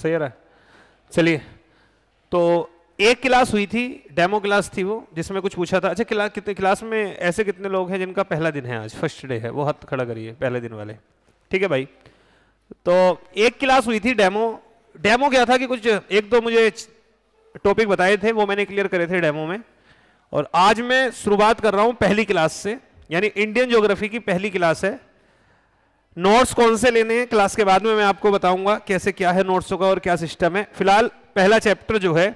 सही रहा है चलिए तो एक क्लास हुई थी डेमो क्लास थी वो जिसमें कुछ पूछा था अच्छा क्लास कितने क्लास में ऐसे कितने लोग हैं जिनका पहला दिन है आज फर्स्ट डे है वो हथ खड़ा करिए पहले दिन वाले ठीक है भाई तो एक क्लास हुई थी डेमो डेमो क्या था कि कुछ एक दो मुझे टॉपिक बताए थे वो मैंने क्लियर करे थे डेमो में और आज मैं शुरुआत कर रहा हूँ पहली क्लास से यानी इंडियन ज्योग्राफी की पहली क्लास है नोट्स कौन से लेने हैं क्लास के बाद में मैं आपको बताऊंगा कैसे क्या है नोट्सों का और क्या सिस्टम है फिलहाल पहला चैप्टर जो है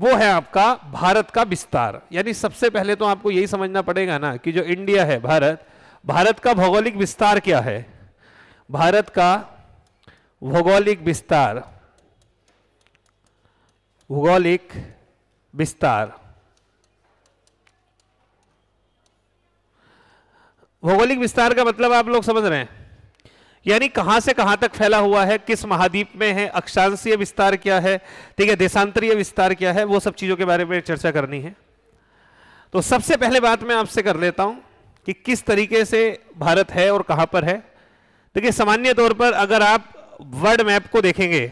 वो है आपका भारत का विस्तार यानी सबसे पहले तो आपको यही समझना पड़ेगा ना कि जो इंडिया है भारत भारत का भौगोलिक विस्तार क्या है भारत का भौगोलिक विस्तार भौगोलिक विस्तार भौगोलिक विस्तार का मतलब आप लोग समझ रहे हैं यानी कहां से कहां तक फैला हुआ है किस महाद्वीप में है अक्षांशीय विस्तार क्या है ठीक है देशांतरीय विस्तार क्या है वो सब चीजों के बारे में चर्चा करनी है तो सबसे पहले बात मैं आपसे कर लेता हूं कि किस तरीके से भारत है और कहां पर है देखिए सामान्य तौर पर अगर आप वर्ल्ड मैप को देखेंगे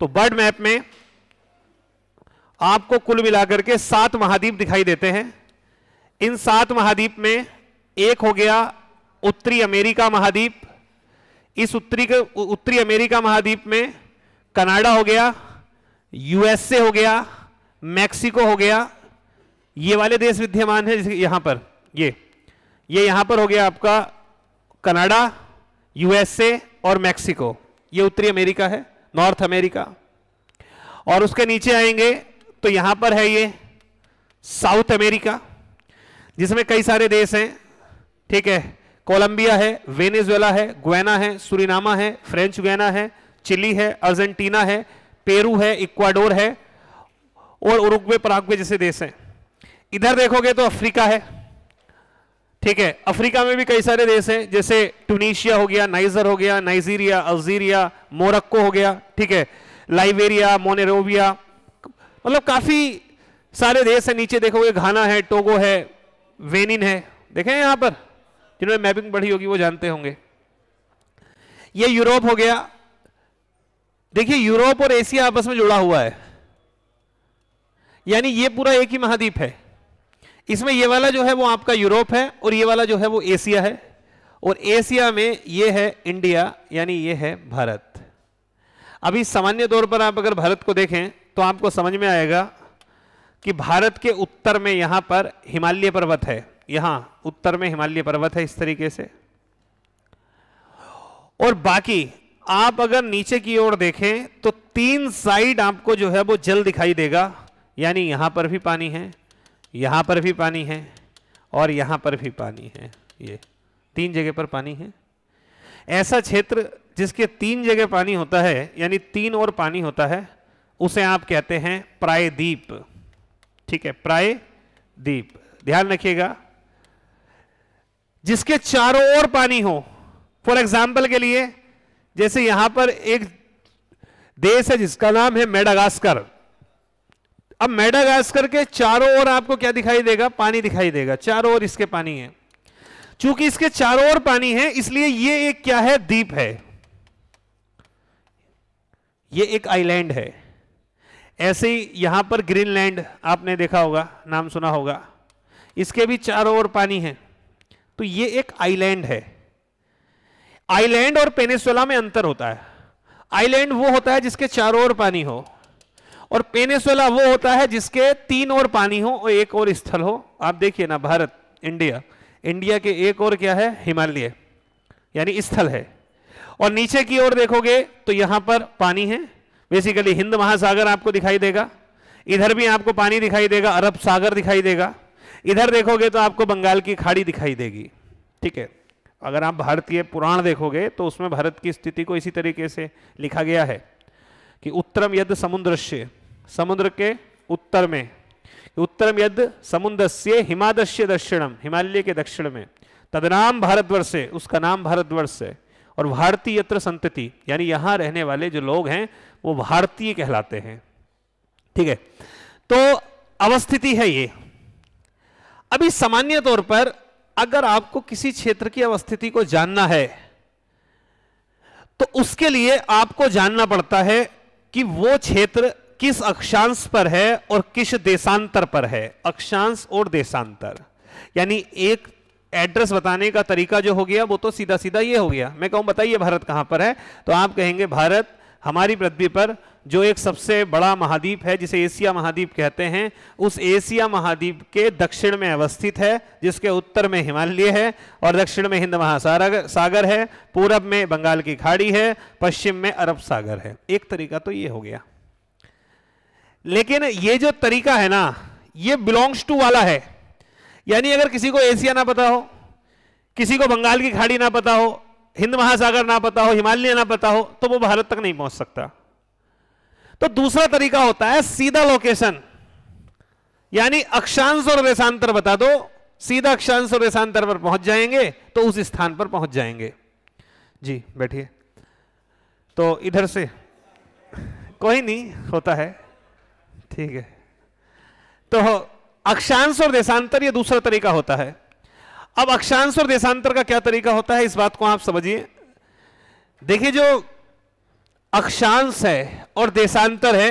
तो वर्ल्ड मैप में आपको कुल मिलाकर के सात महाद्वीप दिखाई देते हैं इन सात महाद्वीप में एक हो गया उत्तरी अमेरिका महाद्वीप इस उत्तरी उत्तरी अमेरिका महाद्वीप में कनाडा हो गया यूएसए हो गया मैक्सिको हो गया ये वाले देश विद्यमान है यहां पर ये ये यहां पर हो गया आपका कनाडा यूएसए और मैक्सिको ये उत्तरी अमेरिका है नॉर्थ अमेरिका और उसके नीचे आएंगे तो यहां पर है ये साउथ अमेरिका जिसमें कई सारे देश हैं ठीक है कोलंबिया है वेनेजुएला है गुएना है सुरिनामा है फ्रेंच गुएना है चिली है अर्जेंटीना है पेरू है इक्वाडोर है और उरुग्वे पराग्वे जैसे देश हैं इधर देखोगे तो अफ्रीका है ठीक है अफ्रीका में भी कई सारे देश हैं जैसे ट्यूनिशिया हो गया नाइजर हो गया नाइजीरिया अल्जीरिया मोरक्को हो गया ठीक है लाइबेरिया मोनेरोविया मतलब काफी सारे देश हैं नीचे देखोगे घाना है टोगो है वेनिन है देखें यहां पर जिन्होंने मैपिंग पढ़ी होगी वो जानते होंगे ये यूरोप हो गया देखिए यूरोप और एशिया आपस में जुड़ा हुआ है यानी ये पूरा एक ही महाद्वीप है इसमें ये वाला जो है वो आपका यूरोप है और ये वाला जो है वो एशिया है और एशिया में ये है इंडिया यानी ये है भारत अभी सामान्य तौर पर आप अगर भारत को देखें तो आपको समझ में आएगा कि भारत के उत्तर में यहां पर हिमालय पर्वत है यहां उत्तर में हिमालय पर्वत है इस तरीके से और बाकी आप अगर नीचे की ओर देखें तो तीन साइड आपको जो है वो जल दिखाई देगा यानी यहां पर भी पानी है यहां पर भी पानी है और यहां पर भी पानी है ये तीन जगह पर पानी है ऐसा क्षेत्र जिसके तीन जगह पानी होता है यानी तीन और पानी होता है उसे आप कहते हैं प्रायद्वीप ठीक है प्रायद्वीप ध्यान रखिएगा जिसके चारों ओर पानी हो फॉर एग्जाम्पल के लिए जैसे यहां पर एक देश है जिसका नाम है मेडागास्कर अब मेडागास्कर के चारों ओर आपको क्या दिखाई देगा पानी दिखाई देगा चारों ओर इसके पानी है चूंकि इसके चारों ओर पानी है इसलिए ये एक क्या है द्वीप है ये एक आइलैंड है ऐसे ही यहां पर ग्रीनलैंड आपने देखा होगा नाम सुना होगा इसके भी चारों ओर पानी है तो ये एक आइलैंड है आइलैंड और पेनेसोला में अंतर होता है आइलैंड वो होता है जिसके चारों ओर पानी हो और पेनेसोला वो होता है जिसके तीन और पानी हो और एक और स्थल हो आप देखिए ना भारत इंडिया इंडिया के एक और क्या है हिमालय यानी स्थल है और नीचे की ओर देखोगे तो यहां पर पानी है बेसिकली हिंद महासागर आपको दिखाई देगा इधर भी आपको पानी दिखाई देगा अरब सागर दिखाई देगा इधर देखोगे तो आपको बंगाल की खाड़ी दिखाई देगी ठीक है अगर आप भारतीय पुराण देखोगे तो उसमें भारत की स्थिति को इसी तरीके से लिखा गया है कि उत्तरम यद समुद्रश्य समुद्र के उत्तर में उत्तरम यद से हिमादश्य दक्षिणम हिमालय के दक्षिण में तदनाम भारतवर्ष है उसका नाम भारतवर्ष है और भारतीय संतति यानी यहां रहने वाले जो लोग हैं वो भारतीय कहलाते हैं ठीक है तो अवस्थिति है ये अभी सामान्य तौर पर अगर आपको किसी क्षेत्र की अवस्थिति को जानना है तो उसके लिए आपको जानना पड़ता है कि वो क्षेत्र किस अक्षांश पर है और किस देशांतर पर है अक्षांश और देशांतर यानी एक एड्रेस बताने का तरीका जो हो गया वो तो सीधा सीधा ये हो गया मैं कहूं बताइए भारत कहां पर है तो आप कहेंगे भारत हमारी पृथ्वी पर जो एक सबसे बड़ा महाद्वीप है जिसे एशिया महाद्वीप कहते हैं उस एशिया महाद्वीप के दक्षिण में अवस्थित है जिसके उत्तर में हिमालय है और दक्षिण में हिंद महासागर सागर है पूरब में बंगाल की खाड़ी है पश्चिम में अरब सागर है एक तरीका तो ये हो गया लेकिन ये जो तरीका है ना ये बिलोंग्स टू वाला है यानी अगर किसी को एशिया ना पता हो किसी को बंगाल की खाड़ी ना पता हो हिंद महासागर ना पता हो हिमालय ना पता हो तो वो भारत तक नहीं पहुंच सकता तो दूसरा तरीका होता है सीधा लोकेशन यानी अक्षांश और वेशांतर बता दो सीधा अक्षांश और वेशांतर पर पहुंच जाएंगे तो उस स्थान पर पहुंच जाएंगे जी बैठिए तो इधर से कोई नहीं होता है ठीक है तो अक्षांश और देशांतर ये दूसरा तरीका होता है अब अक्षांश और देशांतर का क्या तरीका होता है इस बात को आप समझिए देखिए जो अक्षांश है और देशांतर है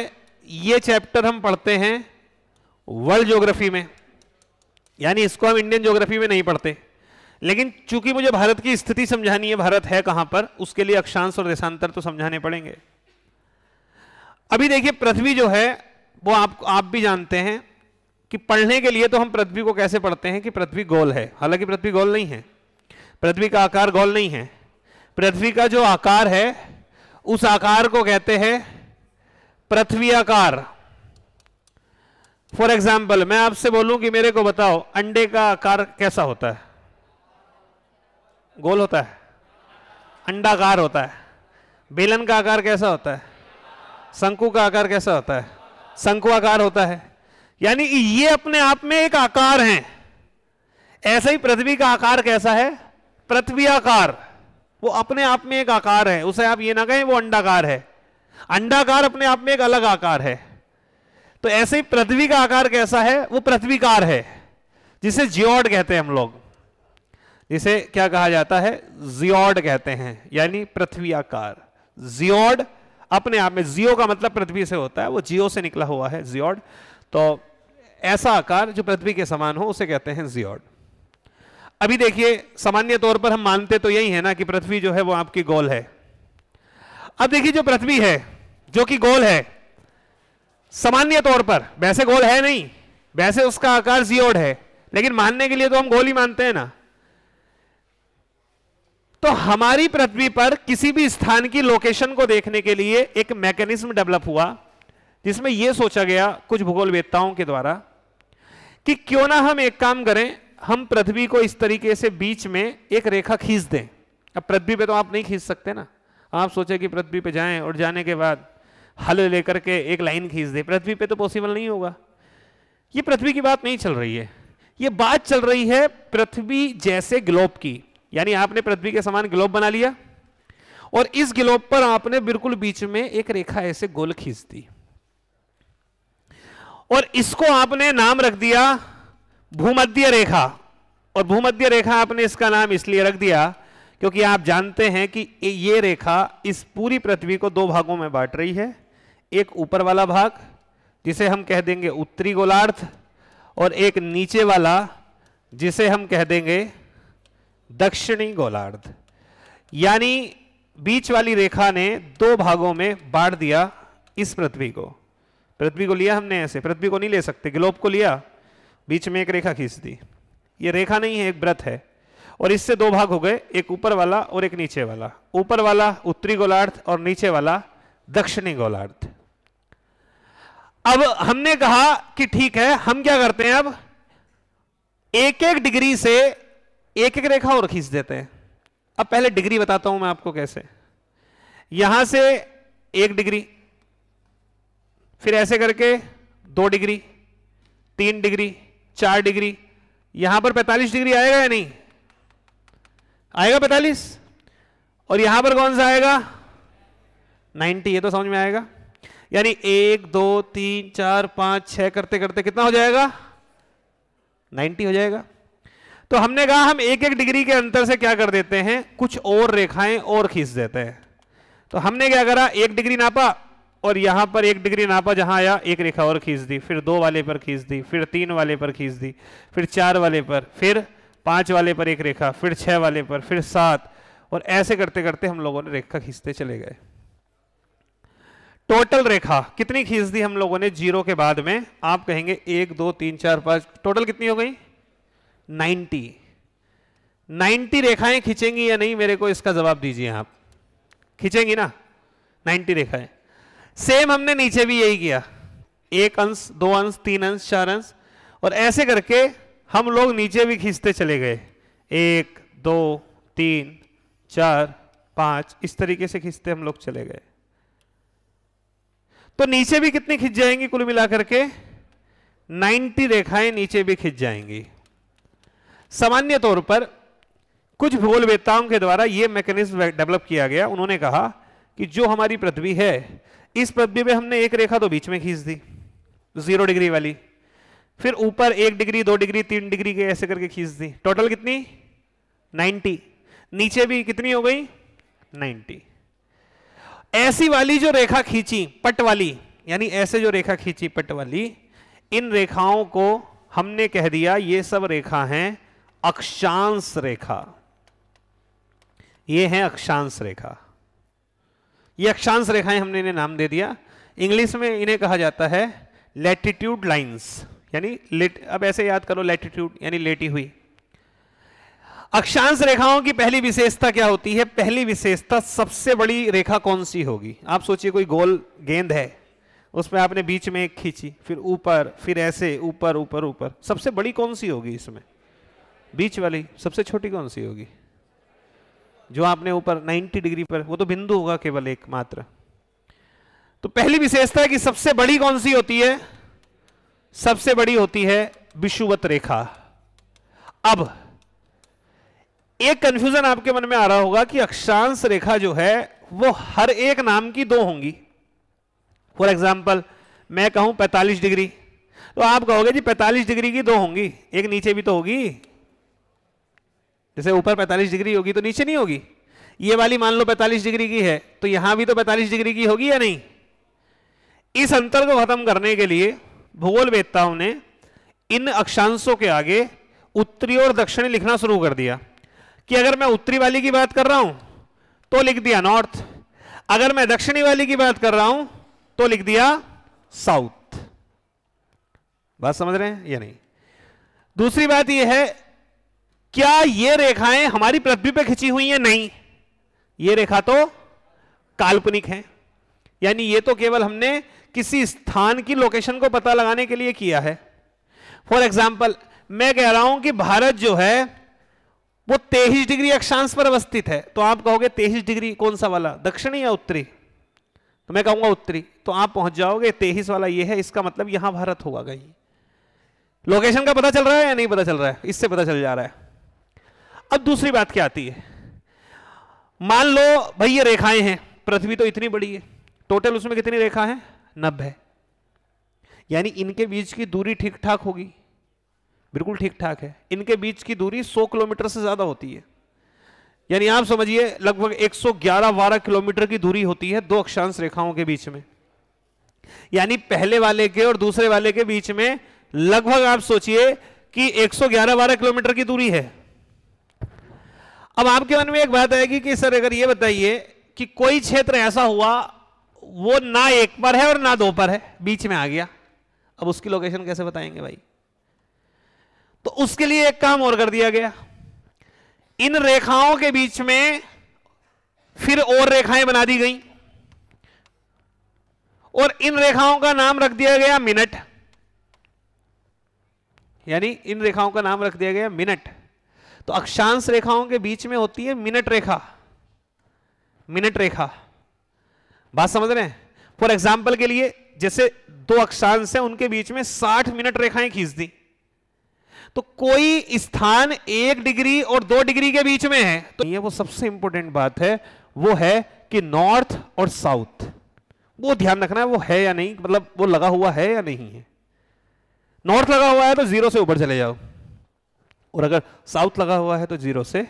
ये चैप्टर हम पढ़ते हैं वर्ल्ड ज्योग्राफी में यानी इसको हम इंडियन ज्योग्राफी में नहीं पढ़ते लेकिन चूंकि मुझे भारत की स्थिति समझानी है भारत है कहां पर उसके लिए अक्षांश और देशांतर तो समझाने पड़ेंगे अभी देखिए पृथ्वी जो है वो आप आप भी जानते हैं कि पढ़ने के लिए तो हम पृथ्वी को कैसे पढ़ते हैं कि पृथ्वी गोल है हालांकि पृथ्वी गोल नहीं है पृथ्वी का आकार गोल नहीं है पृथ्वी का जो आकार है उस आकार को कहते हैं पृथ्वी आकार फॉर एग्जाम्पल मैं आपसे बोलूं कि मेरे को बताओ अंडे का आकार कैसा होता है गोल होता है अंडाकार होता है बेलन का आकार कैसा होता है शंकु का आकार कैसा होता है शंकु आकार होता है यानी ये अपने आप में एक आकार है ऐसे ही पृथ्वी का आकार कैसा है पृथ्वी आकार वो अपने आप में एक आकार है उसे आप ये ना कहें वो अंडाकार है अंडाकार अपने आप में एक अलग आकार है तो ऐसे ही पृथ्वी का आकार कैसा है वो पृथ्वीकार है जिसे जियोड कहते हैं हम लोग जिसे क्या कहा जाता है जियोड कहते हैं यानी पृथ्वी आकार जियोड अपने आप में जियो का मतलब पृथ्वी से होता है वो जियो से निकला हुआ है जियोड तो ऐसा आकार जो पृथ्वी के समान हो उसे कहते हैं जियोड अभी देखिए सामान्य तौर पर हम मानते तो यही है ना कि पृथ्वी जो है वो आपकी गोल है अब देखिए जो पृथ्वी है जो कि गोल है सामान्य तौर पर वैसे गोल है नहीं वैसे उसका आकार जियोड है लेकिन मानने के लिए तो हम गोल ही मानते हैं ना तो हमारी पृथ्वी पर किसी भी स्थान की लोकेशन को देखने के लिए एक मैकेनिज्म डेवलप हुआ जिसमें यह सोचा गया कुछ भूगोलवेदताओं के द्वारा कि क्यों ना हम एक काम करें हम पृथ्वी को इस तरीके से बीच में एक रेखा खींच दें अब पृथ्वी पे तो आप नहीं खींच सकते ना आप सोचे कि पृथ्वी पे जाएं और जाने के बाद हल लेकर के एक लाइन खींच दें पृथ्वी पे तो पॉसिबल नहीं होगा ये पृथ्वी की बात नहीं चल रही है ये बात चल रही है पृथ्वी जैसे ग्लोब की यानी आपने पृथ्वी के समान ग्लोब बना लिया और इस ग्लोब पर आपने बिल्कुल बीच में एक रेखा ऐसे गोल खींच दी और इसको आपने नाम रख दिया भूमध्य रेखा और भूमध्य रेखा आपने इसका नाम इसलिए रख दिया क्योंकि आप जानते हैं कि ये रेखा इस पूरी पृथ्वी को दो भागों में बांट रही है एक ऊपर वाला भाग जिसे हम कह देंगे उत्तरी गोलार्ध और एक नीचे वाला जिसे हम कह देंगे दक्षिणी गोलार्ध यानी बीच वाली रेखा ने दो भागों में बांट दिया इस पृथ्वी को पृथ्वी को लिया हमने ऐसे पृथ्वी को नहीं ले सकते ग्लोब को लिया बीच में एक रेखा खींच दी ये रेखा नहीं है एक व्रत है और इससे दो भाग हो गए एक ऊपर वाला और एक नीचे वाला ऊपर वाला उत्तरी गोलार्ध और नीचे वाला दक्षिणी गोलार्ध अब हमने कहा कि ठीक है हम क्या करते हैं अब एक एक डिग्री से एक एक रेखा और खींच देते हैं अब पहले डिग्री बताता हूं मैं आपको कैसे यहां से एक डिग्री फिर ऐसे करके दो डिग्री तीन डिग्री चार डिग्री यहां पर पैंतालीस डिग्री आएगा या नहीं आएगा पैतालीस और यहां पर कौन सा आएगा नाइन्टी ये तो समझ में आएगा यानी एक दो तीन चार पांच छह करते करते कितना हो जाएगा नाइन्टी हो जाएगा तो हमने कहा हम एक एक डिग्री के अंतर से क्या कर देते हैं कुछ और रेखाएं और खींच देते हैं तो हमने क्या करा एक डिग्री नापा और यहां पर एक डिग्री नापा जहां आया एक रेखा और खींच दी फिर दो वाले पर खींच दी फिर तीन वाले पर खींच दी फिर चार वाले पर फिर पांच वाले पर एक रेखा फिर छह वाले पर फिर सात और ऐसे करते करते हम लोगों ने रेखा खींचते चले गए टोटल रेखा कितनी खींच दी हम लोगों ने जीरो के बाद में आप कहेंगे एक दो तीन चार पांच टोटल कितनी हो गई नाइन्टी नाइन्टी रेखाएं खींचेंगी या नहीं मेरे को इसका जवाब दीजिए आप खींचेंगी ना नाइन्टी रेखाएं सेम हमने नीचे भी यही किया एक अंश दो अंश तीन अंश चार अंश और ऐसे करके हम लोग नीचे भी खींचते चले गए एक दो तीन चार पांच इस तरीके से खींचते हम लोग चले गए तो नीचे भी कितनी खिंच जाएंगी कुल मिलाकर के 90 रेखाएं नीचे भी खिंच जाएंगी सामान्य तौर पर कुछ भूगोलवेत्ताओं के द्वारा यह मैकेनिज्म डेवलप किया गया उन्होंने कहा कि जो हमारी पृथ्वी है इस पब्बी पे हमने एक रेखा तो बीच में खींच दी जीरो डिग्री वाली फिर ऊपर एक डिग्री दो डिग्री तीन डिग्री के ऐसे करके खींच दी टोटल कितनी 90 नीचे भी कितनी हो गई 90 ऐसी वाली जो रेखा खींची पट वाली यानी ऐसे जो रेखा खींची पट वाली इन रेखाओं को हमने कह दिया ये सब रेखा हैं अक्षांश रेखा ये है अक्षांश रेखा ये अक्षांश रेखाएं हमने इन्हें नाम दे दिया इंग्लिश में इन्हें कहा जाता है लेटिट्यूड लाइंस यानी लेट अब ऐसे याद करो लेटिट्यूड यानी लेटी हुई अक्षांश रेखाओं की पहली विशेषता क्या होती है पहली विशेषता सबसे बड़ी रेखा कौन सी होगी आप सोचिए कोई गोल गेंद है उसमें आपने बीच में एक खींची फिर ऊपर फिर ऐसे ऊपर ऊपर ऊपर सबसे बड़ी कौन सी होगी इसमें बीच वाली सबसे छोटी कौन सी होगी जो आपने ऊपर 90 डिग्री पर वो तो बिंदु होगा केवल एक मात्र तो पहली विशेषता की सबसे बड़ी कौन सी होती है सबसे बड़ी होती है विषुवत रेखा अब एक कंफ्यूजन आपके मन में आ रहा होगा कि अक्षांश रेखा जो है वो हर एक नाम की दो होंगी फॉर एग्जाम्पल मैं कहूं 45 डिग्री तो आप कहोगे जी 45 डिग्री की दो होंगी एक नीचे भी तो होगी जैसे ऊपर 45 डिग्री होगी तो नीचे नहीं होगी ये वाली मान लो 45 डिग्री की है तो यहां भी तो 45 डिग्री की होगी या नहीं इस अंतर को खत्म करने के लिए भूगोल वेदताओं ने इन अक्षांशों के आगे उत्तरी और दक्षिणी लिखना शुरू कर दिया कि अगर मैं उत्तरी वाली की बात कर रहा हूं तो लिख दिया नॉर्थ अगर मैं दक्षिणी वाली की बात कर रहा हूं तो लिख दिया साउथ बात समझ रहे हैं या नहीं दूसरी बात यह है क्या ये रेखाएं हमारी पृथ्वी पे खिंची हुई है नहीं ये रेखा तो काल्पनिक है यानी ये तो केवल हमने किसी स्थान की लोकेशन को पता लगाने के लिए किया है फॉर एग्जाम्पल मैं कह रहा हूं कि भारत जो है वो तेईस डिग्री अक्षांश पर अवस्थित है तो आप कहोगे तेईस डिग्री कौन सा वाला दक्षिणी या उत्तरी तो मैं कहूंगा उत्तरी तो आप पहुंच जाओगे तेईस वाला ये है इसका मतलब यहां भारत होगा कहीं लोकेशन का पता चल रहा है या नहीं पता चल रहा है इससे पता चल जा रहा है अब दूसरी बात क्या आती है मान लो भाई ये रेखाएं हैं पृथ्वी तो इतनी बड़ी है टोटल उसमें कितनी रेखा है नब्बे यानी इनके बीच की दूरी ठीक ठाक होगी बिल्कुल ठीक ठाक है इनके बीच की दूरी 100 किलोमीटर से ज़्यादा होती है यानी आप समझिए लगभग 111 बारह किलोमीटर की दूरी होती है दो अक्षांश रेखाओं के बीच में यानी पहले वाले के और दूसरे वाले के बीच में लगभग आप सोचिए कि 111 बारह किलोमीटर की दूरी है अब आपके मन में एक बात आएगी कि सर अगर ये बताइए कि कोई क्षेत्र ऐसा हुआ वो ना एक पर है और ना दो पर है बीच में आ गया अब उसकी लोकेशन कैसे बताएंगे भाई तो उसके लिए एक काम और कर दिया गया इन रेखाओं के बीच में फिर और रेखाएं बना दी गई और इन रेखाओं का नाम रख दिया गया मिनट यानी इन रेखाओं का नाम रख दिया गया मिनट तो अक्षांश रेखाओं के बीच में होती है मिनट रेखा मिनट रेखा बात समझ रहे हैं फॉर एग्जाम्पल के लिए जैसे दो अक्षांश है उनके बीच में 60 मिनट रेखाएं खींच दी तो कोई स्थान एक डिग्री और दो डिग्री के बीच में है तो ये वो सबसे इंपॉर्टेंट बात है वो है कि नॉर्थ और साउथ वो ध्यान रखना है वो है या नहीं मतलब वो लगा हुआ है या नहीं है नॉर्थ लगा हुआ है तो जीरो से ऊपर चले जाओ और अगर साउथ लगा हुआ है तो जीरो से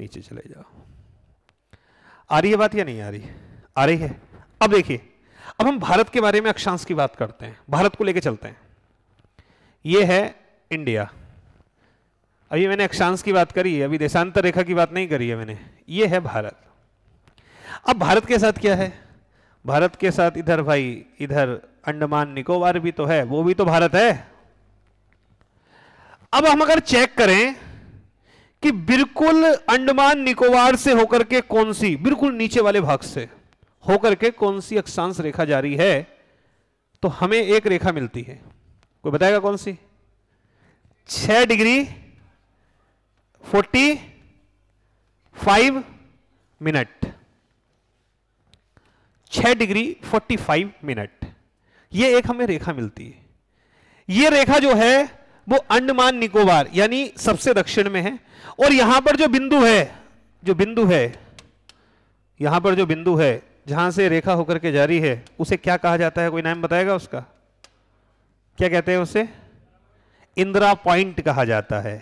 नीचे चले जाओ आ रही है बात या नहीं आ रही आ रही है अब देखिए अब हम भारत के बारे में अक्षांश की बात करते हैं भारत को लेकर चलते हैं यह है इंडिया अभी मैंने अक्षांश की बात करी है अभी देशांतर रेखा की बात नहीं करी है मैंने ये है भारत अब भारत के साथ क्या है भारत के साथ इधर भाई इधर अंडमान निकोबार भी तो है वो भी तो भारत है अब हम अगर चेक करें कि बिल्कुल अंडमान निकोबार से होकर के कौन सी बिल्कुल नीचे वाले भाग से होकर के कौन सी अक्षांश रेखा जारी है तो हमें एक रेखा मिलती है कोई बताएगा कौन सी छ डिग्री फोर्टी फाइव मिनट छ डिग्री फोर्टी फाइव मिनट ये एक हमें रेखा मिलती है ये रेखा जो है वो अंडमान निकोबार यानी सबसे दक्षिण में है और यहां पर जो बिंदु है जो बिंदु है यहां पर जो बिंदु है जहां से रेखा होकर के जारी है उसे क्या कहा जाता है कोई नाम बताएगा उसका क्या कहते हैं उसे इंदिरा पॉइंट कहा जाता है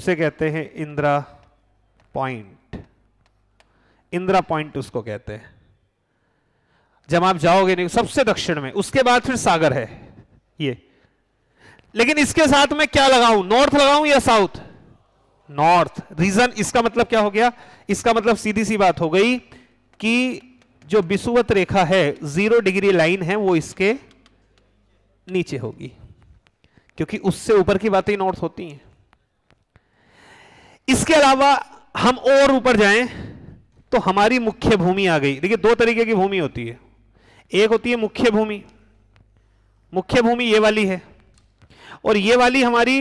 उसे कहते हैं इंदिरा पॉइंट इंदिरा पॉइंट उसको कहते हैं जब आप जाओगे नहीं सबसे दक्षिण में उसके बाद फिर सागर है ये लेकिन इसके साथ में क्या लगाऊं नॉर्थ लगाऊं या साउथ नॉर्थ रीजन इसका मतलब क्या हो गया इसका मतलब सीधी सी बात हो गई कि जो विषुवत रेखा है जीरो डिग्री लाइन है वो इसके नीचे होगी क्योंकि उससे ऊपर की बातें नॉर्थ होती हैं इसके अलावा हम और ऊपर जाएं तो हमारी मुख्य भूमि आ गई देखिए दो तरीके की भूमि होती है एक होती है मुख्य भूमि मुख्य भूमि ये वाली है और ये वाली हमारी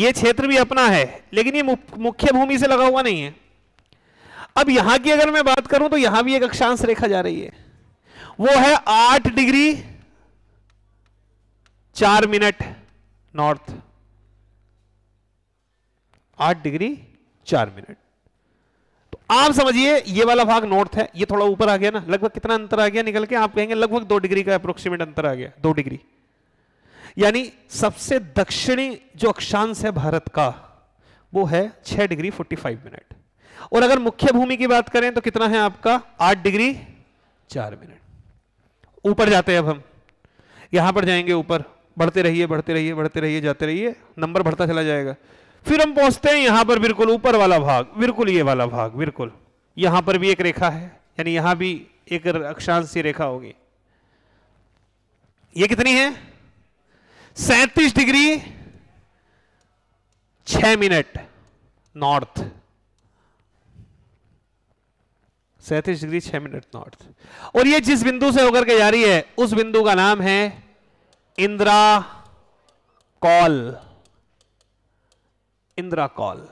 ये क्षेत्र भी अपना है लेकिन ये मुख्य भूमि से लगा हुआ नहीं है अब यहां की अगर मैं बात करूं तो यहां भी एक अक्षांश रेखा जा रही है वो है आठ डिग्री चार मिनट नॉर्थ आठ डिग्री चार मिनट तो आप समझिए ये वाला भाग नॉर्थ है ये थोड़ा ऊपर आ गया ना लगभग कितना अंतर आ गया निकल के आप कहेंगे लगभग दो डिग्री का अप्रोक्सीमेट अंतर आ गया दो डिग्री यानी सबसे दक्षिणी जो अक्षांश है भारत का वो है 6 डिग्री 45 मिनट और अगर मुख्य भूमि की बात करें तो कितना है आपका 8 डिग्री 4 मिनट ऊपर जाते हैं अब हम यहां पर जाएंगे ऊपर बढ़ते रहिए बढ़ते रहिए बढ़ते रहिए जाते रहिए नंबर बढ़ता चला जाएगा फिर हम पहुंचते हैं यहां पर बिल्कुल ऊपर वाला भाग बिल्कुल ये वाला भाग बिल्कुल यहां पर भी एक रेखा है यानी यहां भी एक अक्षांश रेखा होगी ये कितनी है सैतीस डिग्री छ मिनट नॉर्थ सैतीस डिग्री छह मिनट नॉर्थ और ये जिस बिंदु से होकर के जा रही है उस बिंदु का नाम है इंदिरा कॉल इंदिरा कॉल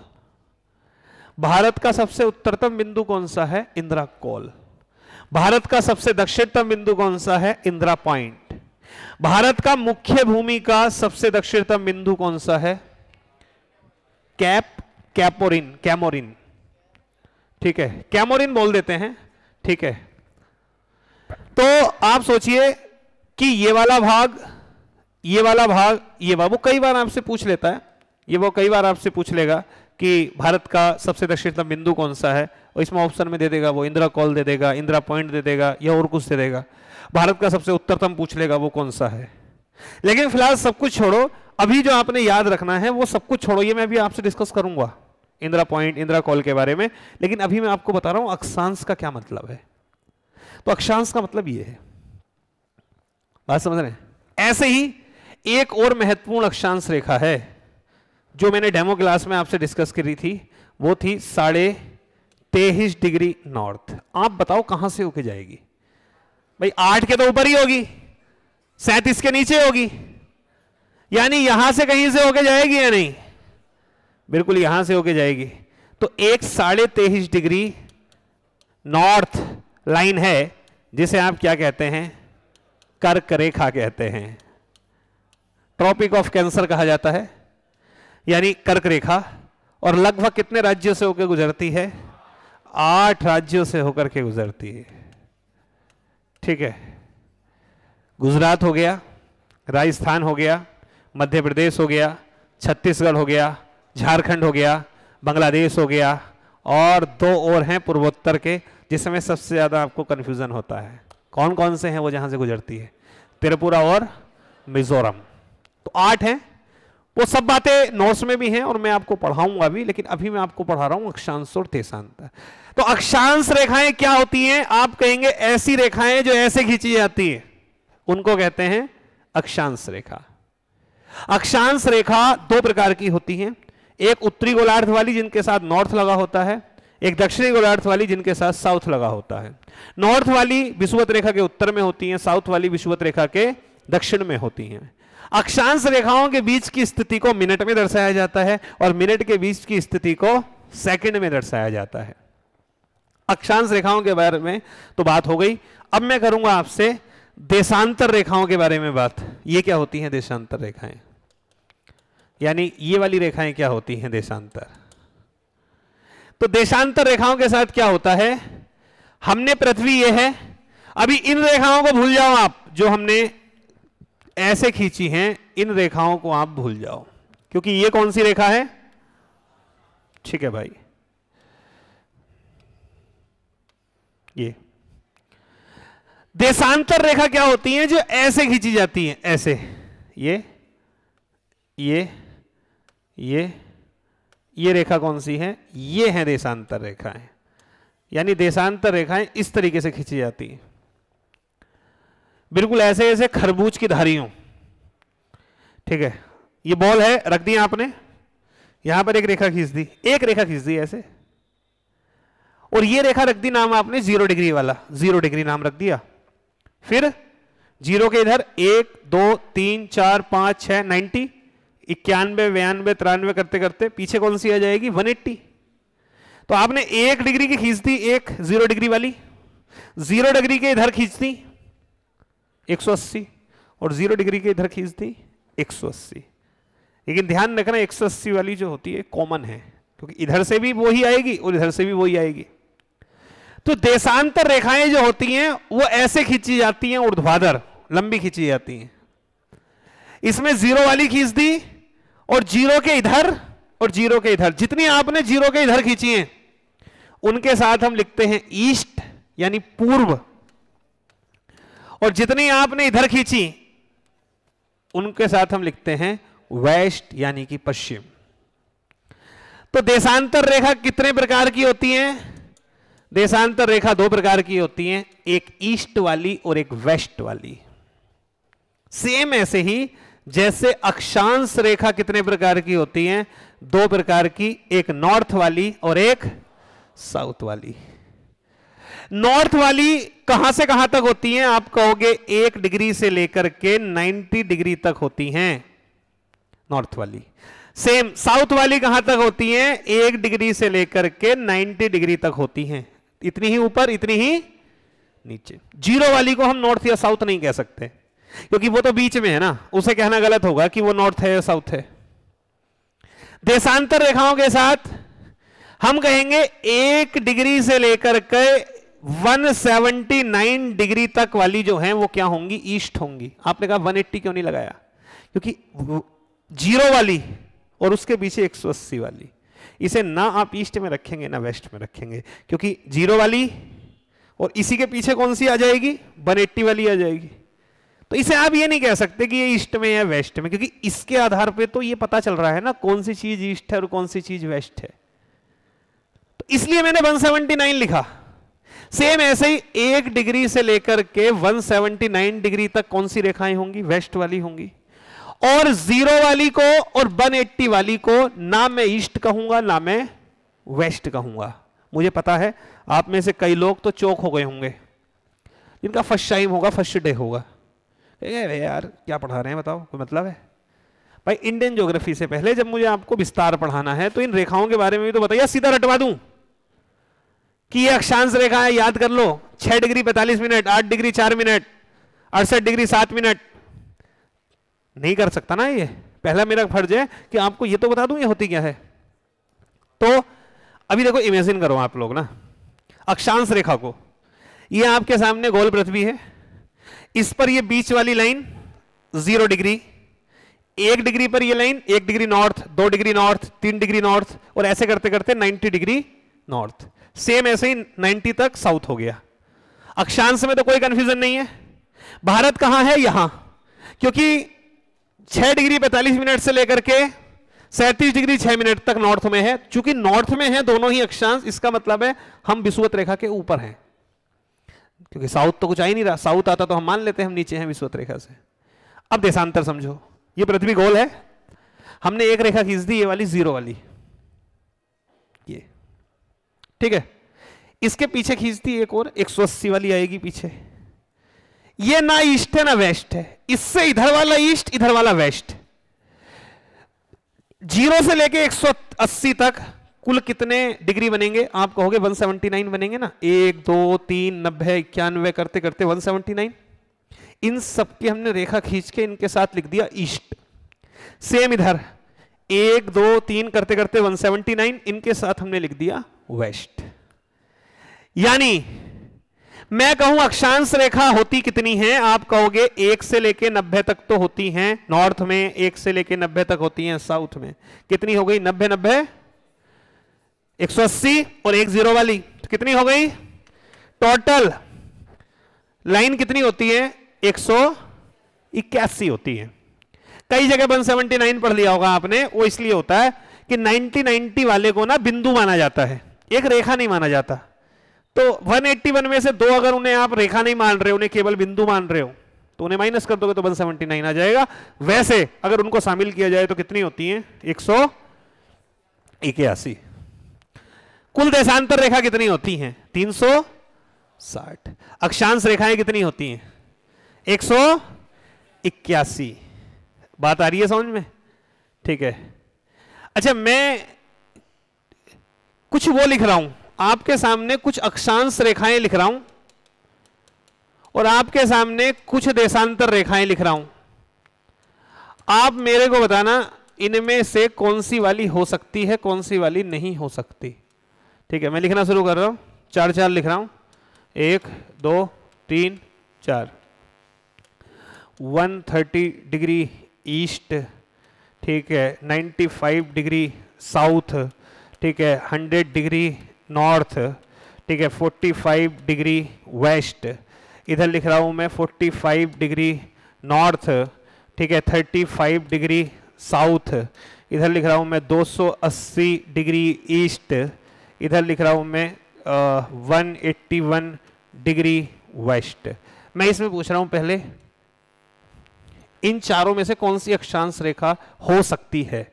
भारत का सबसे उत्तरतम बिंदु कौन सा है इंदिरा कॉल भारत का सबसे दक्षिणतम बिंदु कौन सा है इंदिरा पॉइंट भारत का मुख्य भूमि का सबसे दक्षिणतम बिंदु कौन सा है कैप कैपोरिन कैमोरिन ठीक है कैमोरिन बोल देते हैं ठीक है तो आप सोचिए कि ये वाला भाग ये वाला भाग ये बाबू कई बार आपसे पूछ लेता है ये वो कई बार आपसे पूछ लेगा कि भारत का सबसे दक्षिणतम बिंदु कौन सा है और इसमें ऑप्शन में दे देगा वो इंदिरा कॉल दे देगा इंदिरा पॉइंट दे देगा या और कुछ दे देगा भारत का सबसे उत्तरतम पूछ लेगा वो कौन सा है लेकिन फिलहाल सब कुछ छोड़ो अभी जो आपने याद रखना है वो सब कुछ छोड़ो ये मैं अभी आपसे डिस्कस करूंगा इंदिरा पॉइंट इंदिरा कॉल के बारे में लेकिन अभी मैं आपको बता रहा हूं अक्षांश का क्या मतलब है तो अक्षांश का मतलब ये है बात समझ रहे ऐसे ही एक और महत्वपूर्ण अक्षांश रेखा है जो मैंने डेमो क्लास में आपसे डिस्कस करी थी वो थी साढ़े तेईस डिग्री नॉर्थ आप बताओ कहां से होके जाएगी भाई आठ के तो ऊपर ही होगी सैतीस के नीचे होगी यानी यहां से कहीं से होके जाएगी या नहीं बिल्कुल यहां से होके जाएगी तो एक साढ़े तेईस डिग्री नॉर्थ लाइन है जिसे आप क्या कहते हैं कर्क रेखा कहते हैं ट्रॉपिक ऑफ कैंसर कहा जाता है यानी कर्क रेखा और लगभग कितने राज्यों से होकर गुजरती है आठ राज्यों से होकर के गुजरती है ठीक है गुजरात हो गया राजस्थान हो गया मध्य प्रदेश हो गया छत्तीसगढ़ हो गया झारखंड हो गया बांग्लादेश हो गया और दो और हैं पूर्वोत्तर के जिसमें सबसे ज़्यादा आपको कन्फ्यूज़न होता है कौन कौन से हैं वो जहाँ से गुजरती है त्रिपुरा और मिज़ोरम तो आठ हैं वो सब बातें नोट्स में भी हैं और मैं आपको पढ़ाऊंगा भी लेकिन अभी मैं आपको पढ़ा रहा हूं अक्षांश और तेसांत तो अक्षांश रेखाएं क्या होती हैं आप कहेंगे ऐसी रेखाएं जो ऐसे खींची जाती हैं उनको कहते हैं अक्षांश रेखा अक्षांश रेखा दो प्रकार की होती है एक उत्तरी गोलार्ध वाली जिनके साथ नॉर्थ लगा होता है एक दक्षिणी गोलार्थ वाली जिनके साथ साउथ लगा होता है नॉर्थ वाली विषुवत रेखा के उत्तर में होती है साउथ वाली विषुवत रेखा के दक्षिण में होती हैं अक्षांश रेखाओं के बीच की स्थिति को मिनट में दर्शाया जाता है और मिनट के बीच की स्थिति को सेकंड में दर्शाया जाता है अक्षांश रेखाओं के बारे में तो बात हो गई अब मैं करूंगा आपसे देशांतर रेखाओं के बारे में बात ये क्या होती है देशांतर रेखाएं यानी ये वाली रेखाएं क्या होती हैं देशांतर तो देशांतर रेखाओं के साथ क्या होता है हमने पृथ्वी यह है अभी इन रेखाओं को भूल जाओ आप जो हमने ऐसे खींची हैं इन रेखाओं को आप भूल जाओ क्योंकि ये कौन सी रेखा है ठीक है भाई ये देशांतर रेखा क्या होती है जो ऐसे खींची जाती है ऐसे ये ये ये ये रेखा कौन सी है ये है देशांतर रेखाएं यानी देशांतर रेखाएं इस तरीके से खींची जाती हैं बिल्कुल ऐसे ऐसे खरबूज की धारी हूं ठीक है ये बॉल है रख दी आपने यहां पर एक रेखा खींच दी एक रेखा खींच दी ऐसे और ये रेखा रख दी नाम आपने जीरो डिग्री वाला जीरो डिग्री नाम रख दिया फिर जीरो के इधर एक दो तीन चार पांच छह नाइन्टी इक्यानवे बयानवे तिरानवे करते करते पीछे कौन सी आ जाएगी वन एट्टी तो आपने एक डिग्री की खींच दी एक जीरो डिग्री वाली जीरो डिग्री के इधर खींच दी 180 और जीरो डिग्री के इधर खींच दी 180 लेकिन ध्यान रखना 180 वाली जो होती है कॉमन है क्योंकि इधर से भी वही आएगी और इधर से भी वही आएगी तो देशांतर रेखाएं जो होती हैं वो ऐसे खींची जाती हैं ऊर्ध्वाधर लंबी खींची जाती हैं इसमें जीरो वाली खींच दी और जीरो के इधर और जीरो के इधर जितनी आपने जीरो के इधर खींची हैं उनके साथ हम लिखते हैं ईस्ट यानी पूर्व और जितनी आपने इधर खींची उनके साथ हम लिखते हैं वेस्ट यानी कि पश्चिम तो देशांतर रेखा कितने प्रकार की होती है देशांतर रेखा दो प्रकार की होती है एक ईस्ट वाली और एक वेस्ट वाली सेम ऐसे ही जैसे अक्षांश रेखा कितने प्रकार की होती है दो प्रकार की एक नॉर्थ वाली और एक साउथ वाली नॉर्थ वाली कहां से कहां तक होती हैं आप कहोगे एक डिग्री से लेकर के 90 डिग्री तक होती हैं नॉर्थ वाली सेम साउथ वाली कहां तक होती हैं एक डिग्री से लेकर के 90 डिग्री तक होती हैं इतनी ही ऊपर इतनी ही नीचे जीरो वाली को हम नॉर्थ या साउथ नहीं कह सकते क्योंकि वो तो बीच में है ना उसे कहना गलत होगा कि वो नॉर्थ है या साउथ है देशांतर रेखाओं के साथ हम कहेंगे एक डिग्री से लेकर के 179 डिग्री तक वाली जो है वो क्या होंगी ईस्ट होंगी आपने कहा 180 क्यों नहीं लगाया क्योंकि जीरो वाली और उसके पीछे 180 वाली इसे ना आप ईस्ट में रखेंगे ना वेस्ट में रखेंगे क्योंकि जीरो वाली और इसी के पीछे कौन सी आ जाएगी 180 वाली आ जाएगी तो इसे आप ये नहीं कह सकते कि ये ईस्ट में या वेस्ट में क्योंकि इसके आधार पे तो ये पता चल रहा है ना कौन सी चीज ईस्ट है और कौन सी चीज वेस्ट है तो इसलिए मैंने 179 लिखा सेम ऐसे ही एक डिग्री से लेकर के 179 डिग्री तक कौन सी रेखाएं होंगी वेस्ट वाली होंगी और जीरो वाली को और 180 वाली को ना मैं ईस्ट कहूंगा ना मैं वेस्ट कहूंगा मुझे पता है आप में से कई लोग तो चौक हो गए होंगे जिनका फर्स्ट टाइम होगा फर्स्ट डे होगा है यार क्या पढ़ा रहे हैं बताओ कोई मतलब है भाई इंडियन ज्योग्राफी से पहले जब मुझे आपको विस्तार पढ़ाना है तो इन रेखाओं के बारे में भी तो बताइए सीधा रटवा दूं ये अक्षांश रेखा है याद कर लो छह डिग्री पैतालीस मिनट आठ डिग्री चार मिनट अड़सठ डिग्री सात मिनट नहीं कर सकता ना ये पहला मेरा फर्ज है कि आपको ये तो बता दूं ये होती क्या है तो अभी देखो इमेजिन करो आप लोग ना अक्षांश रेखा को ये आपके सामने गोल पृथ्वी है इस पर ये बीच वाली लाइन जीरो डिग्री एक डिग्री पर ये लाइन एक डिग्री नॉर्थ दो डिग्री नॉर्थ तीन डिग्री नॉर्थ और ऐसे करते करते नाइन्टी डिग्री नॉर्थ सेम ऐसे ही 90 तक साउथ हो गया अक्षांश में तो कोई कंफ्यूजन नहीं है भारत कहां है यहां क्योंकि 6 डिग्री 45 मिनट से लेकर के सैंतीस डिग्री 6 मिनट तक नॉर्थ में है चूंकि नॉर्थ में है दोनों ही अक्षांश इसका मतलब है हम विश्वत रेखा के ऊपर हैं क्योंकि साउथ तो कुछ आ ही नहीं रहा साउथ आता तो हम मान लेते हैं हम नीचे हैं विश्वत रेखा से अब देशांतर समझो ये पृथ्वी गोल है हमने एक रेखा खींच दी ये वाली जीरो वाली ठीक है इसके पीछे खींचती एक और एक वाली आएगी पीछे ये ना ईस्ट है ना वेस्ट है इससे इधर वाला ईस्ट इधर वाला वेस्ट जीरो से लेके 180 तक कुल कितने डिग्री बनेंगे आप कहोगे 179 बनेंगे ना एक दो तीन नब्बे इक्यानवे करते करते 179 इन सब की हमने रेखा खींच के इनके साथ लिख दिया ईस्ट सेम इधर एक दो तीन करते करते 179 इनके साथ हमने लिख दिया वेस्ट यानी मैं कहूं अक्षांश रेखा होती कितनी है आप कहोगे एक से लेके नब्बे तक तो होती हैं नॉर्थ में एक से लेके नब्बे तक होती हैं साउथ में कितनी हो गई नब्बे नब्बे एक सौ अस्सी और एक जीरो वाली तो कितनी हो गई टोटल लाइन कितनी होती है एक सौ इक्यासी होती है कई जगह वन सेवेंटी नाइन पढ़ लिया होगा आपने वो इसलिए होता है कि नाइनटी नाइनटी वाले को ना बिंदु माना जाता है एक रेखा नहीं माना जाता तो 181 में से दो अगर उन्हें आप रेखा नहीं मान रहे हो उन्हें केवल बिंदु मान रहे हो तो उन्हें माइनस कर दोगे तो 179 आ जाएगा वैसे अगर उनको शामिल किया जाए तो कितनी होती है एक सौ इक्यासी कुल देशांतर रेखा कितनी होती है तीन सौ साठ अक्षांश रेखाएं कितनी होती हैं एक सौ इक्यासी बात आ रही है समझ में ठीक है अच्छा मैं कुछ वो लिख रहा हूं आपके सामने कुछ अक्षांश रेखाएं लिख रहा हूं और आपके सामने कुछ देशांतर रेखाएं लिख रहा हूं आप मेरे को बताना इनमें से कौन सी वाली हो सकती है कौन सी वाली नहीं हो सकती ठीक है मैं लिखना शुरू कर रहा हूं चार चार लिख रहा हूं एक दो तीन चार 130 डिग्री ईस्ट ठीक है 95 डिग्री साउथ ठीक है 100 डिग्री नॉर्थ ठीक है 45 डिग्री वेस्ट इधर लिख रहा हूँ मैं 45 डिग्री नॉर्थ ठीक है 35 डिग्री साउथ इधर लिख रहा हूँ मैं 280 डिग्री ईस्ट इधर लिख रहा हूँ मैं one eighty one degree west मैं इसमें पूछ रहा हूँ पहले इन चारों में से कौन सी अक्षांश रेखा हो सकती है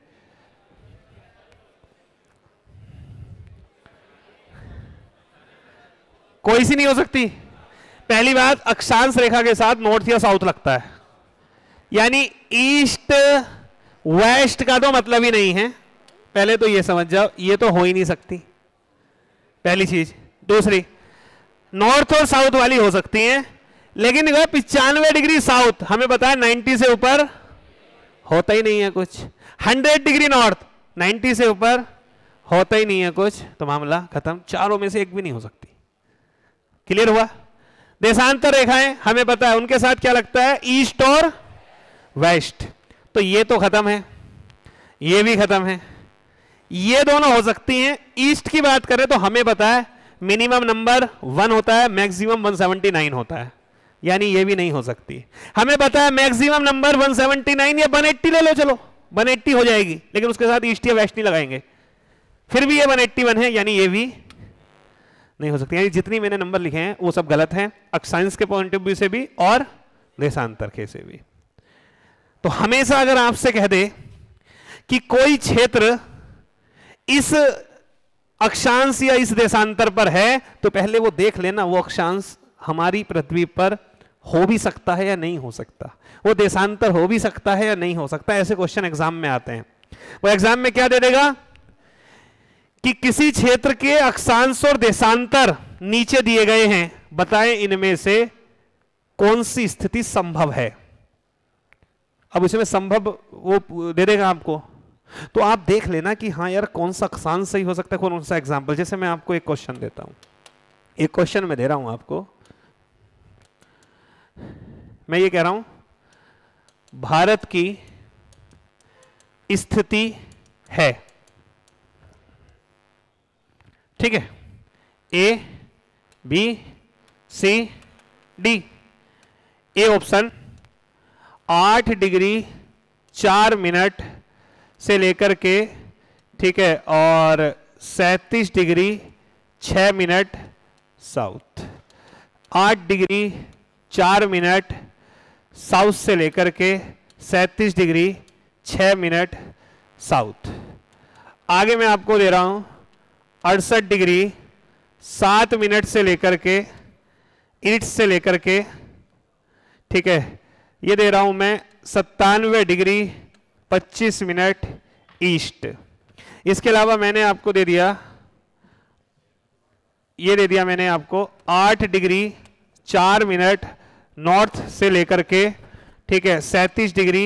कोई सी नहीं हो सकती पहली बात अक्षांश रेखा के साथ नॉर्थ या साउथ लगता है यानी ईस्ट वेस्ट का तो मतलब ही नहीं है पहले तो ये समझ जाओ ये तो हो ही नहीं सकती पहली चीज दूसरी नॉर्थ और साउथ वाली हो सकती है लेकिन देखो पिचानवे डिग्री साउथ हमें बताया नाइन्टी से ऊपर होता ही नहीं है कुछ हंड्रेड डिग्री नॉर्थ नाइन्टी से ऊपर होता ही नहीं है कुछ तो मामला खत्म चारों में से एक भी नहीं हो सकता क्लियर हुआ देशांतर रेखाएं हमें पता है उनके साथ क्या लगता है ईस्ट और वेस्ट तो ये तो खत्म है ये भी खत्म है ये दोनों हो सकती हैं ईस्ट की बात करें तो हमें पता है मिनिमम नंबर वन होता है मैक्सिमम 179 होता है यानी ये भी नहीं हो सकती हमें पता है मैक्सिमम नंबर 179 या 180 ले लो चलो 180 हो जाएगी लेकिन उसके साथ ईस्ट या वेस्ट नहीं लगाएंगे फिर भी ये 181 है यानी ये भी नहीं हो सकती यानी जितनी मैंने नंबर लिखे हैं वो सब गलत हैं अक्साइंस के पॉइंट ऑफ व्यू से भी और देशांतर के से भी तो हमेशा अगर आपसे कह दे कि कोई क्षेत्र इस अक्षांश या इस देशांतर पर है तो पहले वो देख लेना वो अक्षांश हमारी पृथ्वी पर हो भी सकता है या नहीं हो सकता वो देशांतर हो भी सकता है या नहीं हो सकता ऐसे क्वेश्चन एग्जाम में आते हैं वो एग्जाम में क्या दे देगा कि किसी क्षेत्र के अक्षांश और देशांतर नीचे दिए गए हैं बताएं इनमें से कौन सी स्थिति संभव है अब इसमें संभव वो दे देगा आपको तो आप देख लेना कि हाँ यार कौन सा अक्षांश सही हो सकता है कौन सा एग्जाम्पल जैसे मैं आपको एक क्वेश्चन देता हूं एक क्वेश्चन मैं दे रहा हूं आपको मैं ये कह रहा हूं भारत की स्थिति है ठीक है A B C D A option आठ डिग्री चार मिनट से लेकर के ठीक है और सैंतीस डिग्री छः मिनट साउथ आठ डिग्री चार मिनट साउथ से लेकर के सैंतीस डिग्री छः मिनट साउथ आगे मैं आपको दे रहा हूँ अड़सठ डिग्री सात मिनट से लेकर के इट्स से लेकर के ठीक है ये दे रहा हूं मैं सत्तानवे डिग्री पच्चीस मिनट ईस्ट इसके अलावा मैंने आपको दे दिया ये दे दिया मैंने आपको आठ डिग्री चार मिनट नॉर्थ से लेकर के ठीक है सैंतीस डिग्री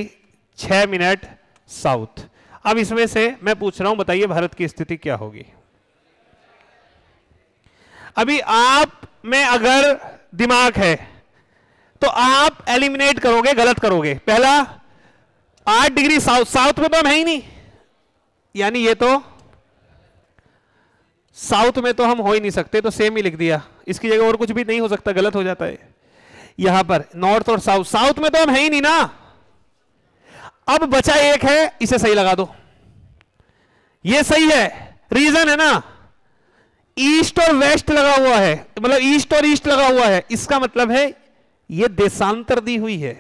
छ मिनट साउथ अब इसमें से मैं पूछ रहा हूं बताइए भारत की स्थिति क्या होगी अभी आप में अगर दिमाग है तो आप एलिमिनेट करोगे गलत करोगे पहला आठ डिग्री साउथ साउथ में तो हम है ही नहीं यानी ये तो साउथ में तो हम हो ही नहीं सकते तो सेम ही लिख दिया इसकी जगह और कुछ भी नहीं हो सकता गलत हो जाता है यहां पर नॉर्थ और साउथ साउथ में तो हम है ही नहीं ना अब बचा एक है इसे सही लगा दो ये सही है रीजन है ना ईस्ट और वेस्ट लगा हुआ है मतलब ईस्ट और ईस्ट लगा हुआ है इसका मतलब है ये देशांतर दी हुई है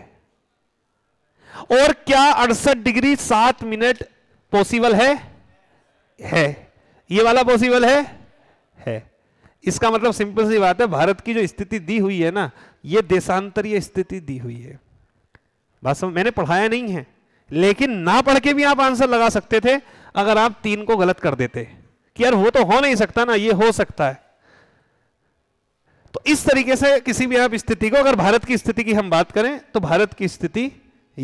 और क्या अड़सठ डिग्री सात मिनट पॉसिबल है है ये वाला पॉसिबल है है इसका मतलब सिंपल सी बात है भारत की जो स्थिति दी हुई है ना ये देशांतरीय स्थिति दी हुई है बस मैंने पढ़ाया नहीं है लेकिन ना पढ़ के भी आप आंसर लगा सकते थे अगर आप तीन को गलत कर देते कि यार वो तो हो नहीं सकता ना ये हो सकता है तो इस तरीके से किसी भी आप स्थिति को अगर भारत की स्थिति की हम बात करें तो भारत की स्थिति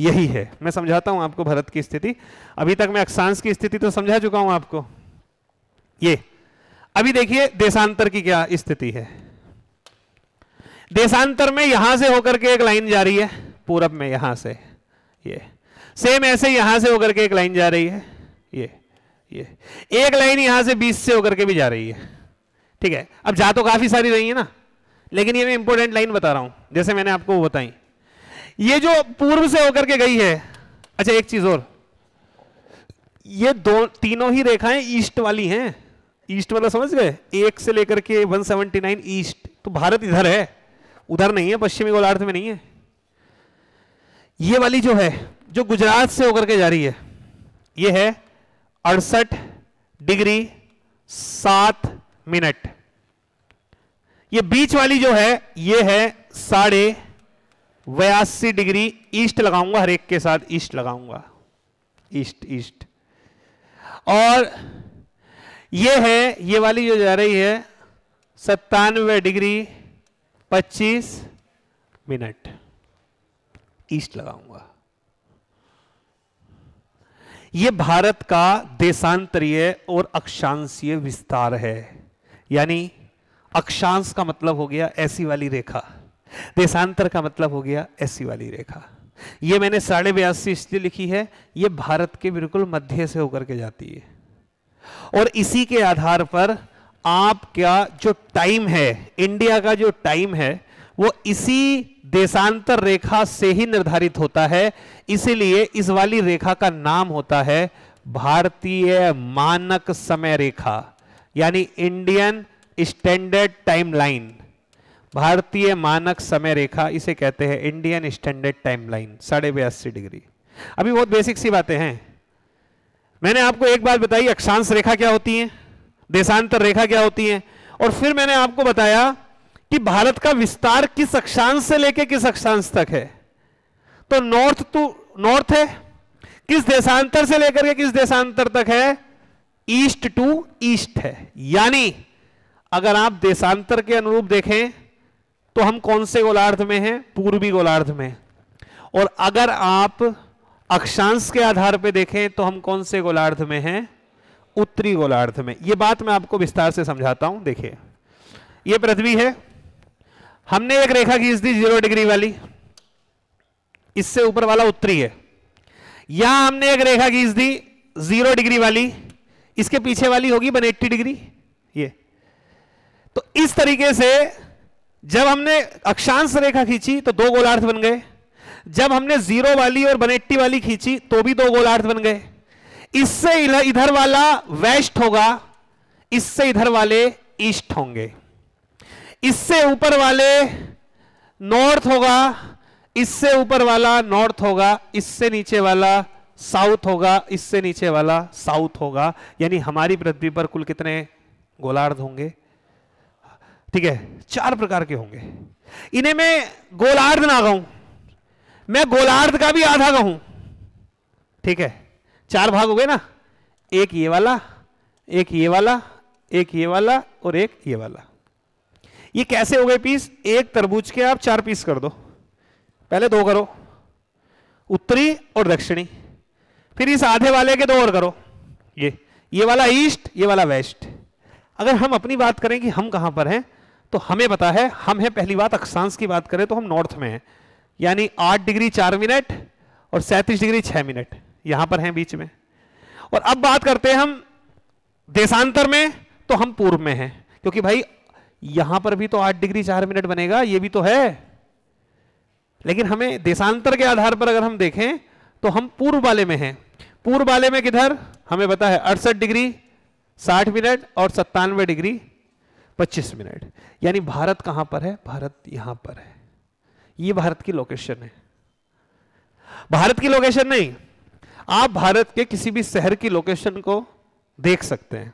यही है मैं समझाता हूं आपको भारत की स्थिति अभी तक मैं अक्षांश की स्थिति तो समझा चुका हूं आपको ये अभी देखिए देशांतर की क्या स्थिति है देशांतर में यहां से होकर के एक लाइन जा रही है पूरब में यहां से ये सेम ऐसे यहां से होकर के एक लाइन जा रही है ये एक लाइन यहां से बीस से होकर के भी जा रही है ठीक है अब जा तो काफी सारी रही है ना लेकिन ये मैं इंपोर्टेंट लाइन बता रहा हूं जैसे मैंने आपको बताई ये जो पूर्व से होकर के गई है अच्छा एक चीज और ये दो तीनों ही रेखाएं ईस्ट वाली हैं ईस्ट वाला समझ गए एक से लेकर के 179 ईस्ट तो भारत इधर है उधर नहीं है पश्चिमी गोलार्ध में नहीं है ये वाली जो है जो गुजरात से होकर के जा रही है ये है अड़सठ डिग्री सात मिनट ये बीच वाली जो है ये है साढ़े बयासी डिग्री ईस्ट लगाऊंगा हर एक के साथ ईस्ट लगाऊंगा ईस्ट ईस्ट और ये है ये वाली जो जा रही है सत्तानवे डिग्री पच्चीस मिनट ईस्ट लगाऊंगा ये भारत का देशांतरीय और अक्षांशीय विस्तार है यानी अक्षांश का मतलब हो गया ऐसी वाली रेखा देशांतर का मतलब हो गया ऐसी वाली रेखा ये मैंने साढ़े बयासी इसलिए लिखी है ये भारत के बिल्कुल मध्य से होकर के जाती है और इसी के आधार पर आपका जो टाइम है इंडिया का जो टाइम है वो इसी देशांतर रेखा से ही निर्धारित होता है इसीलिए इस वाली रेखा का नाम होता है भारतीय मानक समय रेखा यानी इंडियन स्टैंडर्ड टाइमलाइन भारतीय मानक समय रेखा इसे कहते हैं इंडियन स्टैंडर्ड टाइमलाइन साढ़े बयासी डिग्री अभी बहुत बेसिक सी बातें हैं मैंने आपको एक बात बताई अक्षांश रेखा क्या होती है देशांतर रेखा क्या होती है और फिर मैंने आपको बताया कि भारत का विस्तार किस अक्षांश से लेकर किस अक्षांश तक है तो नॉर्थ टू नॉर्थ है किस देशांतर से लेकर के किस देशांतर तक है ईस्ट टू ईस्ट है यानी अगर आप देशांतर के अनुरूप देखें तो हम कौन से गोलार्ध में हैं पूर्वी गोलार्ध में और अगर आप अक्षांश के आधार पर देखें तो हम कौन से गोलार्ध में हैं उत्तरी गोलार्ध में यह बात मैं आपको विस्तार से समझाता हूं देखिए यह पृथ्वी है हमने एक रेखा खींच दी जीरो डिग्री वाली इससे ऊपर वाला उत्तरी है यहां हमने एक रेखा खींच दी जीरो डिग्री वाली इसके पीछे वाली होगी एट्टी डिग्री ये तो इस तरीके से जब हमने अक्षांश रेखा खींची तो दो गोलार्थ बन गए जब हमने जीरो वाली और बनेट्टी वाली खींची तो भी दो गोलार्थ बन गए इससे इधर वाला वेस्ट होगा इससे इधर वाले ईस्ट होंगे इससे ऊपर वाले नॉर्थ होगा इससे ऊपर वाला नॉर्थ होगा इससे नीचे वाला साउथ होगा इससे नीचे वाला साउथ होगा यानी हमारी पृथ्वी पर कुल कितने गोलार्ध होंगे ठीक है चार प्रकार के होंगे इन्हें मैं गोलार्ध ना कहूं मैं गोलार्ध का भी आधा कहूं ठीक है चार भाग हो गए ना एक ये वाला एक ये वाला एक ये वाला और एक ये वाला ये कैसे हो गए पीस एक तरबूज के आप चार पीस कर दो पहले दो करो उत्तरी और दक्षिणी फिर इस आधे वाले के दो और करो ये ये वाला ईस्ट ये वाला वेस्ट अगर हम अपनी बात करें कि हम कहां पर हैं तो हमें पता है हम हैं पहली बात अक्षांश की बात करें तो हम नॉर्थ में हैं यानी आठ डिग्री चार मिनट और सैंतीस डिग्री छह मिनट यहां पर हैं बीच में और अब बात करते हैं हम देशांतर में तो हम पूर्व में हैं क्योंकि भाई यहां पर भी तो आठ डिग्री चार मिनट बनेगा ये भी तो है लेकिन हमें देशांतर के आधार पर अगर हम देखें तो हम पूर्व वाले में हैं पूर्व वाले में किधर हमें पता है अड़सठ डिग्री साठ मिनट और सत्तानवे डिग्री पच्चीस मिनट यानी भारत कहां पर है भारत यहां पर है ये भारत की लोकेशन है भारत की लोकेशन नहीं आप भारत के किसी भी शहर की लोकेशन को देख सकते हैं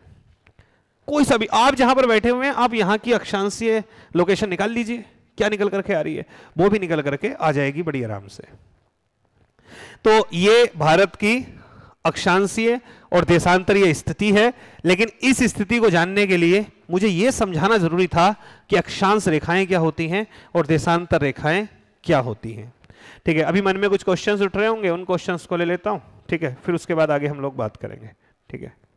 कोई सा भी आप जहां पर बैठे हुए हैं आप यहां की अक्षांशीय लोकेशन निकाल लीजिए क्या निकल करके आ रही है वो भी निकल करके आ जाएगी बड़ी आराम से तो ये भारत की अक्षांशीय और देशांतरीय स्थिति है लेकिन इस स्थिति को जानने के लिए मुझे यह समझाना जरूरी था कि अक्षांश रेखाएं क्या होती हैं और देशांतर रेखाएं क्या होती हैं ठीक है अभी मन में कुछ क्वेश्चंस उठ रहे होंगे उन क्वेश्चंस को ले लेता हूं ठीक है फिर उसके बाद आगे हम लोग बात करेंगे ठीक है